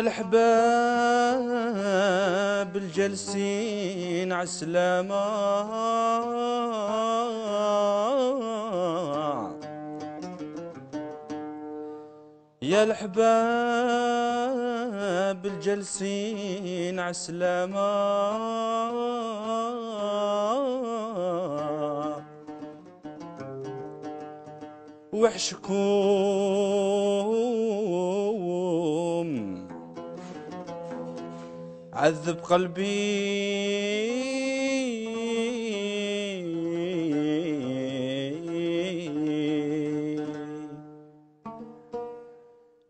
الحباب الجلسين عسلامة يا الحباب الجلسين عسلامة وحشكم عذب قلبي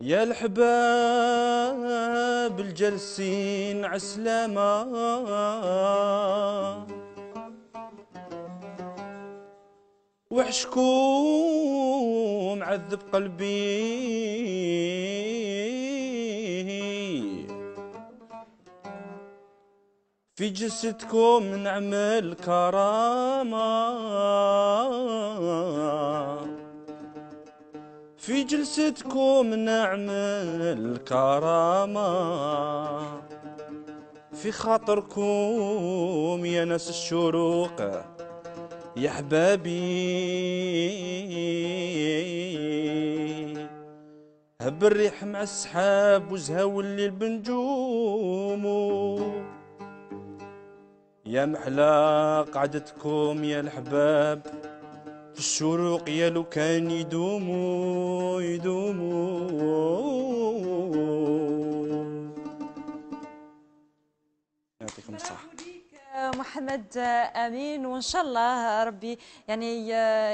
يا الحباب الجلسين عسلامة وحشكم عذب قلبي في جسدكم نعمل كرامة في جلستكم نعمل كرامة في خاطركم يا ناس الشروق يا حبابي هب الريح مع السحاب وزهو الليل بنجومه يا محلا قعدتكم يا الحباب في الشروق يا لو كان يدوموا يدوموا احمد آه، امين وان شاء الله آه، ربي يعني آه،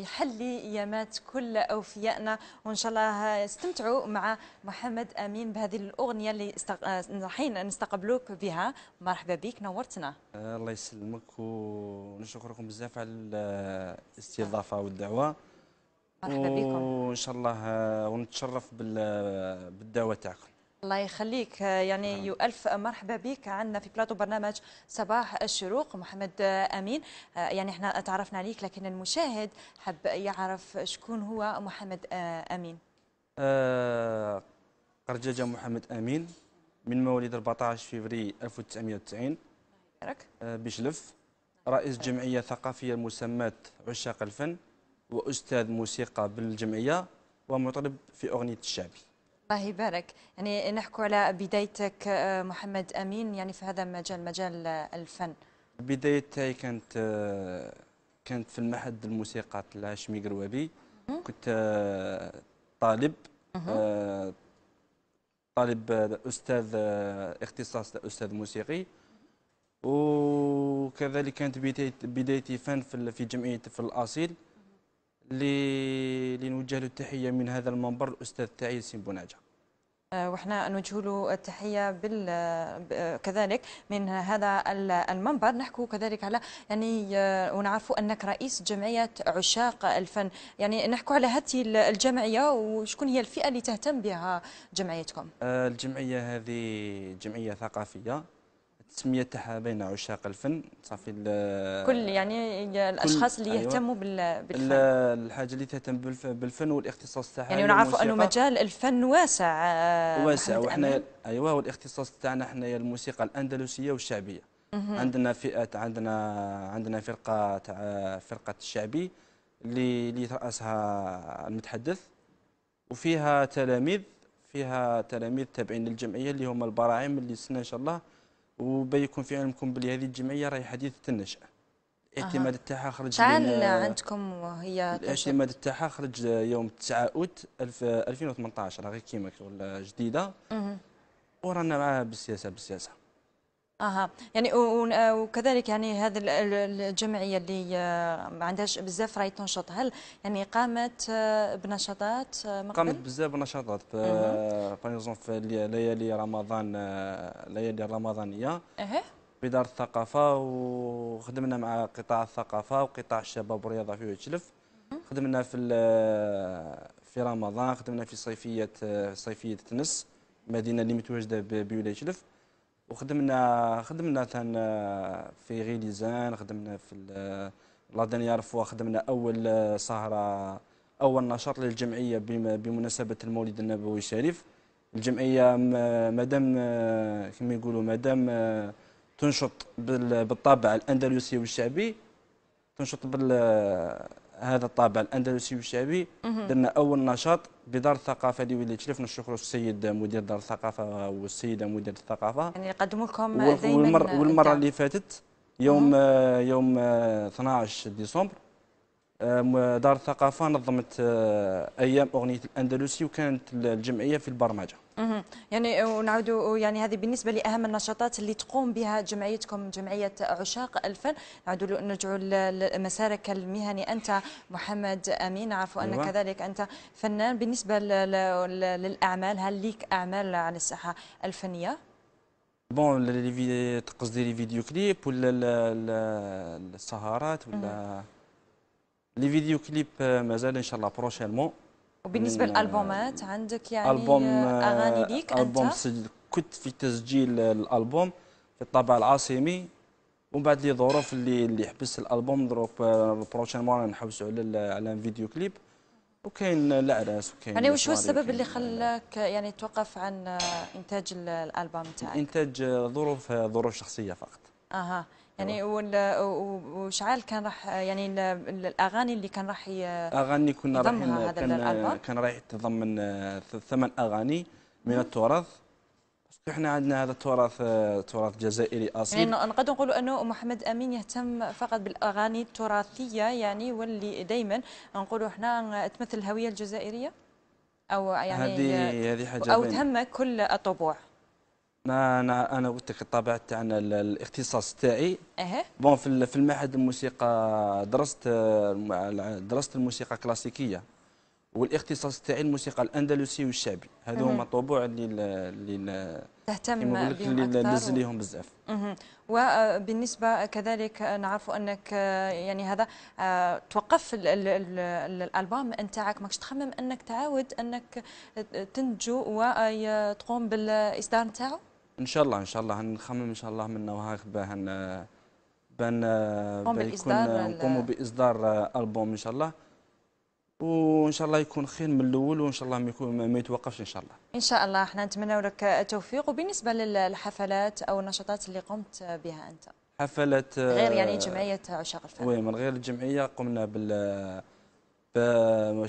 يحلي ايامات كل اوفيائنا وان شاء الله استمتعوا مع محمد امين بهذه الاغنيه اللي رايحين نستقبلوك بها مرحبا بك نورتنا الله يسلمك ونشكركم بزاف على الاستضافه والدعوه مرحبا بكم وان شاء الله ونتشرف بالدعوه تاعكم الله يخليك يعني نعم. يؤلف مرحبا بك عندنا في بلاطو برنامج صباح الشروق محمد امين يعني احنا تعرفنا عليك لكن المشاهد حب يعرف شكون هو محمد امين آه قرججه محمد امين من مواليد 14 فبري 1990 بشلف رئيس جمعيه ثقافيه مسماه عشاق الفن واستاذ موسيقى بالجمعيه ومطرب في اغنيه الشعبي الله يبارك يعني نحكوا على بدايتك آه، محمد أمين يعني في هذا المجال مجال الفن بدايتي كانت آه، كانت في المعهد الموسيقى الهاشمي قروابي كنت آه، طالب طالب استاذ اختصاص استاذ موسيقي وكذلك كانت بدايتي فن في جمعيه في الاصيل لنوجه له التحيه من هذا المنبر الاستاذ تاعي سيمبوناجا آه، وحنا نوجه له التحيه بال آه، كذلك من هذا المنبر نحكو كذلك على يعني آه، ونعرفوا انك رئيس جمعيه عشاق الفن يعني نحكو على هذه الجمعيه وشكون هي الفئه اللي تهتم بها جمعيتكم الجمعيه هذه جمعيه ثقافيه التسميه تاعها بين عشاق الفن صافي كل يعني الاشخاص اللي أيوة. يهتموا أيوة بالفن الحاجه اللي تهتم بالفن والاختصاص تاعها يعني نعرفوا انه مجال الفن واسع آه، واسع وحنا ايوه والاختصاص تاعنا حنايا الموسيقى الاندلسيه والشعبيه عندنا فئات عندنا عندنا فرقه تاع فرقه الشعبي اللي اللي تراسها المتحدث وفيها تلاميذ فيها تلاميذ تابعين للجمعيه اللي هما البراعم اللي السنه ان شاء الله وبيكون في علمكم بلي هذه الجمعيه راهي حديثه النشأ الاعتماد تاعها خرج تعال آه، عندكم وهي الاعتماد تاعها خرج يوم 9 اوت 2018 راهي كيما ولا آه، جديده ورانا معاها بالسياسه بالسياسه اها يعني وكذلك يعني هذه الجمعيه اللي ما آه، عندهاش بزاف راهي تنشط هل يعني قامت آه، بنشاطات آه، قامت بزاف بنشاطات باغ في ليالي رمضان ليالي الرمضانيه اها دار الثقافه وخدمنا مع قطاع الثقافه وقطاع الشباب والرياضه في شلف خدمنا في في رمضان خدمنا في صيفيه صيفيه تنس مدينه اللي متواجده بولايه تشلف وخدمنا خدمنا تن آه، في غيليزان خدمنا في لا آه، دانيير فوا خدمنا اول آه، سهره اول نشاط للجمعيه بمناسبه المولد النبوي الشريف الجمعيه مادام كما يقولوا مادام تنشط بالطابع الاندلسي والشعبي تنشط بال هذا الطابع الاندلسي والشعبي درنا اول نشاط بدار الثقافه واللي تلف الشكر السيد مدير دار الثقافه والسيده مدير الثقافه يعني يقدموا لكم دائما والمر والمره اللي فاتت يوم يوم 12 آه، ديسمبر دار الثقافه نظمت آه، ايام اغنيه الاندلسي وكانت الجمعيه في البرمجه اها يعني ونعود يعني هذه بالنسبه لاهم النشاطات اللي تقوم بها جمعيتكم جمعيه عشاق الفن نعود نرجعوا لمسارك المهني انت محمد امين عفوا ان أيوة. كذلك انت فنان بالنسبه للاعمال هل ليك اعمال على الساحه الفنيه بون تقصدي لي فيديو كليب ولا السهرات ولا لي فيديو كليب مازال ان شاء الله بروشينمون وبالنسبه للالبومات يعني، آه، عندك يعني ألبوم آه، اغاني آه، ليك انت ألبوم كنت في تسجيل الالبوم في الطابع العاصمي ومن بعد لي ظروف اللي اللي حبس الالبوم دروك بروشين مره نحوسوا على على فيديو كليب وكاين الاعراس وكاين يعني واش هو السبب اللي خلاك يعني توقف عن انتاج الالبوم تاعك؟ انتاج ظروف ظروف شخصيه فقط اها يعني أيوة. وشعال كان راح يعني الاغاني اللي كان راح اغاني كنا رايحين كان, كان رايح تضمن آه، ثمان اغاني من التراث احنا عندنا هذا التراث آه، تراث جزائري اصيل يعني نقدر نقولوا انه محمد امين يهتم فقط بالاغاني التراثيه يعني واللي دائما نقولوا احنا تمثل الهويه الجزائريه او يعني هذه هذه حاجه او تهم كل الطبوع ما انا انا قلت لك طبعت تاعنا الاختصاص تاعي اها بون في المعهد الموسيقى درست آه، درست الموسيقى كلاسيكيه والاختصاص تاعي الموسيقى الاندلسي والشعبي هذو هما طبوع اللي اللي تهتم بهم نزل ليهم بزاف وبالنسبه آه، كذلك آه، نعرف انك آه، يعني هذا توقف الالبوم نتاعك ماكش تخمم انك تعاود انك تنتجو وتقوم بالاصدار نتاعو ان شاء الله ان شاء الله نخمم ان شاء الله من وهاك باه بان بيكون نقوم باصدار البوم ان شاء الله وان شاء الله يكون خير من الاول وان شاء الله ما يكون ما يتوقفش ان شاء الله ان شاء الله احنا نتمنى لك التوفيق وبالنسبه للحفلات او النشاطات اللي قمت بها انت حفلات غير يعني جمعيه عشاق الفن وي من غير الجمعيه قمنا بال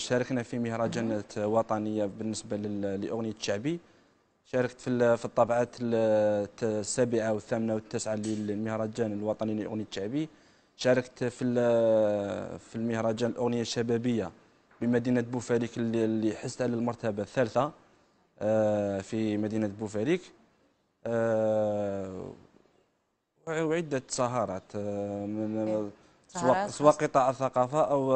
شاركنا في مهرجانات وطنيه بالنسبه لاغنيه الشعبي شاركت في في الطبعات السابعه والثامنه والتاسعه للمهرجان الوطني لاغنيه الشعبي شاركت في في المهرجان الاغنيه الشبابيه بمدينة بوفاريك اللي حست على المرتبة الثالثة آه، في مدينة بوفاريك آه، وعدة سهرات آه، إيه، سواء قطاع الثقافة أو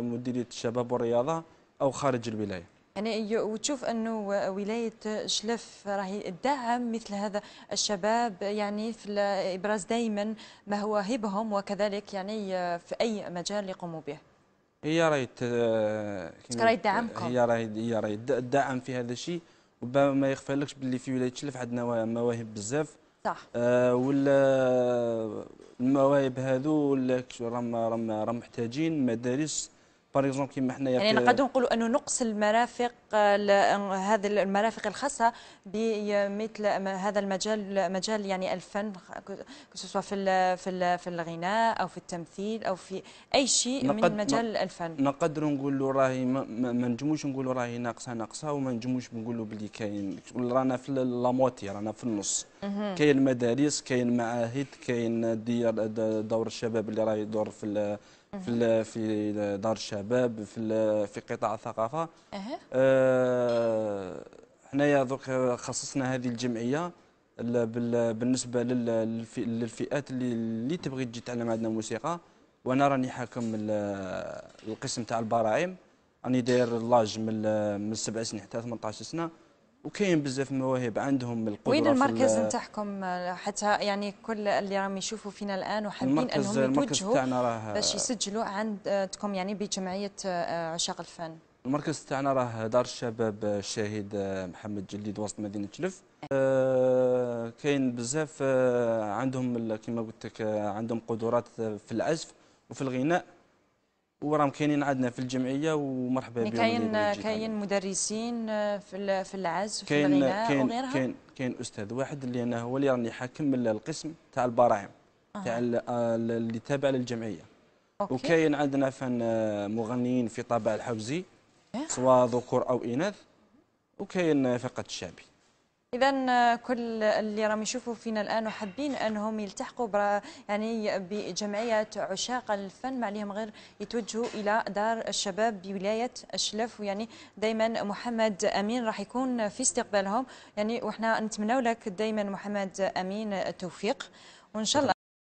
مديرية الشباب والرياضة أو خارج الولاية. يعني وتشوف انه ولايه شلف راهي تدعم مثل هذا الشباب يعني في ابراز دائما ما هو هبهم وكذلك يعني في اي مجال يقوموا به. هي راهي راهي تدعمكم هي راهي هي راهي تدعم في هذا الشيء وبما ما يخفالكش باللي في ولايه تشلف عندنا مواهب بزاف صح آه ولا المواهب هذو راهم راهم محتاجين مدارس باغ اكزومبل كيما حنايا يعني نقدروا نقولوا انه نقص المرافق هذه المرافق الخاصه بمثل هذا المجال مجال يعني الفن سواء في في في الغناء او في التمثيل او في اي شيء من مجال الفن نقدروا نقولوا راهي ما نجموش نقولوا راهي ناقصه ناقصه وما نجموش نقولوا بلي كاين رانا في لاموتي رانا في النص كاين مدارس كاين معاهد كاين دور الشباب اللي راهي يدور في في في دار الشباب في في قطاع الثقافه آه، حنايا دوك خصصنا هذه الجمعيه بالنسبه للفئات اللي اللي تبغي تجي تعلم عندنا موسيقى وانا راني حاكم القسم تاع البراعم راني داير لاج من من سبع سنين حتى 18 سنه وكاين بزاف مواهب عندهم القدره وين المركز نتاعكم حتى يعني كل اللي راهم يشوفوا فينا الان وحابين انهم يتوجهوا باش يسجلوا عندكم يعني بجمعيه آه، عشاق الفن المركز تاعنا راه دار الشباب الشهيد آه، محمد جليد وسط مدينه تلف أه كاين بزاف آه، عندهم كما قلت لك عندهم قدرات في العزف وفي الغناء وراهم كاينين عندنا في الجمعيه ومرحبا يعني بهم كاين كاين مدرسين آه، في في العزف في الغناء كاين وغيرها كاين كاين استاذ واحد اللي انا هو اللي راني حاكم من القسم تاع البراعم آه. تاع اللي تابع للجمعيه أوكي. وكاين عندنا فن آه، مغنيين في طابع الحوزي سواء ذكور او اناث وكاين فرقه الشعبي إذا آه، كل اللي راهم يشوفوا فينا الآن وحابين أنهم يلتحقوا يعني بجمعية عشاق الفن ما عليهم غير يتوجهوا إلى دار الشباب بولاية الشلف ويعني دائما محمد أمين راح يكون في استقبالهم يعني وحنا نتمنوا لك دائما محمد أمين التوفيق وإن شاء الله